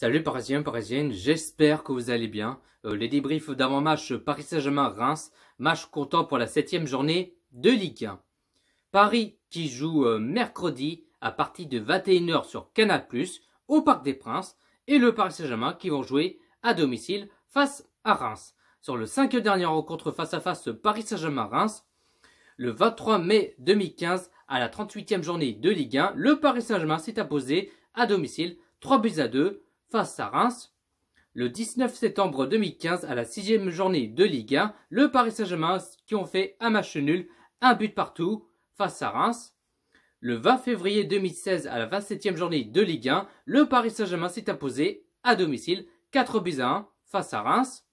Salut Parisien, Parisiennes, j'espère que vous allez bien. Euh, les débriefs d'avant-match Paris Saint-Germain-Reims, match comptant pour la septième journée de Ligue 1. Paris qui joue euh, mercredi à partir de 21h sur Canal+, au Parc des Princes, et le Paris Saint-Germain qui vont jouer à domicile face à Reims. Sur le cinquième dernière rencontre face à face Paris Saint-Germain-Reims, le 23 mai 2015, à la 38e journée de Ligue 1, le Paris Saint-Germain s'est imposé à domicile 3 buts à 2 Face à Reims, le 19 septembre 2015, à la 6 sixième journée de Ligue 1, le Paris Saint-Germain qui ont fait un match nul, un but partout, face à Reims. Le 20 février 2016, à la 27e journée de Ligue 1, le Paris Saint-Germain s'est imposé à domicile 4 buts à 1 face à Reims.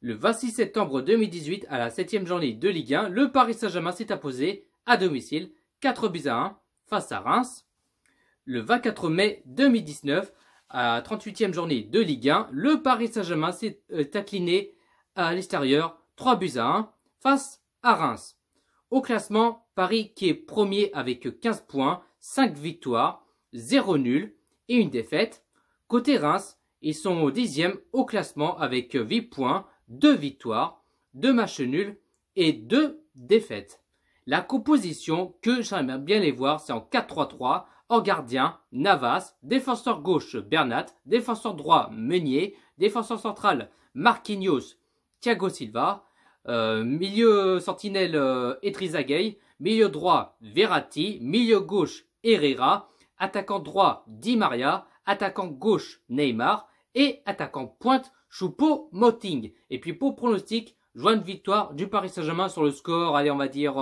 Le 26 septembre 2018, à la 7e journée de Ligue 1, le Paris Saint-Germain s'est imposé à domicile 4 buts à 1 face à Reims. Le 24 mai 2019, à 38e journée de Ligue 1, le Paris Saint-Germain s'est euh, incliné à l'extérieur 3 buts à 1 face à Reims. Au classement, Paris qui est premier avec 15 points, 5 victoires, 0 nul et une défaite. Côté Reims, ils sont au 10e au classement avec 8 points, 2 victoires, 2 matchs nuls et 2 défaites. La composition que j'aimerais bien les voir, c'est en 4-3-3 en gardien, Navas, défenseur gauche, Bernat, défenseur droit, Meunier, défenseur central, Marquinhos, Thiago Silva, euh, milieu sentinelle, euh, milieu droit, Verratti, milieu gauche, Herrera, attaquant droit, Di Maria, attaquant gauche, Neymar, et attaquant pointe, Choupo Moting. Et puis pour pronostic, joint de victoire du Paris Saint-Germain sur le score, allez on va dire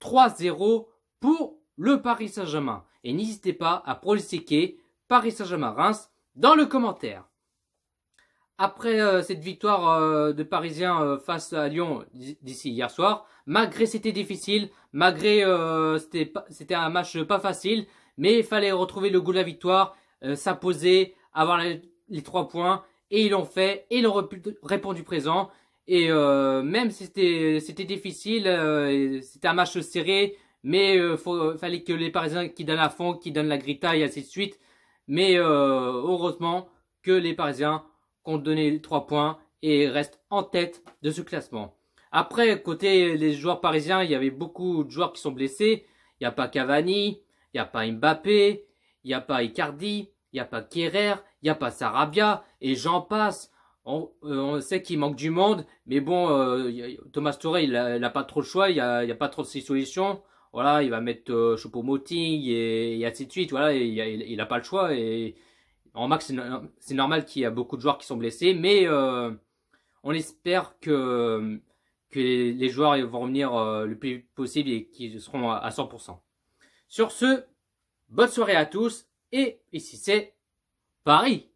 3-0 euh, pour le Paris Saint-Germain. Et n'hésitez pas à pronostiquer Paris Saint-Germain-Reims dans le commentaire. Après euh, cette victoire euh, de Parisiens euh, face à Lyon d'ici hier soir, malgré c'était difficile, malgré c'était un match pas facile, mais il fallait retrouver le goût de la victoire, s'imposer, avoir les, les, trois points, et ils l'ont fait, et ils ont répondu présent. Et même si c'était difficile, c'était un match serré, mais il euh, euh, fallait que les Parisiens qui donnent à fond, qui donnent la grita et ainsi de suite. Mais euh, heureusement que les Parisiens comptent donner 3 points et restent en tête de ce classement. Après, côté les joueurs parisiens, il y avait beaucoup de joueurs qui sont blessés. Il n'y a pas Cavani, il n'y a pas Mbappé, il n'y a pas Icardi, il n'y a pas Kerrer, il n'y a pas Sarabia, et j'en passe. On, sait qu'il manque du monde, mais bon, Thomas Touré, il n'a pas trop le choix, il n'y a, a, pas trop de solutions voilà, il va mettre euh, Choupo-Moting et, et, ainsi de suite. Voilà, il n'a pas le choix. Et en max, c'est normal qu'il y a beaucoup de joueurs qui sont blessés, mais euh, on espère que, que les, joueurs vont revenir euh, le plus vite possible et qu'ils seront à 100%. Sur ce, bonne soirée à tous et ici c'est Paris.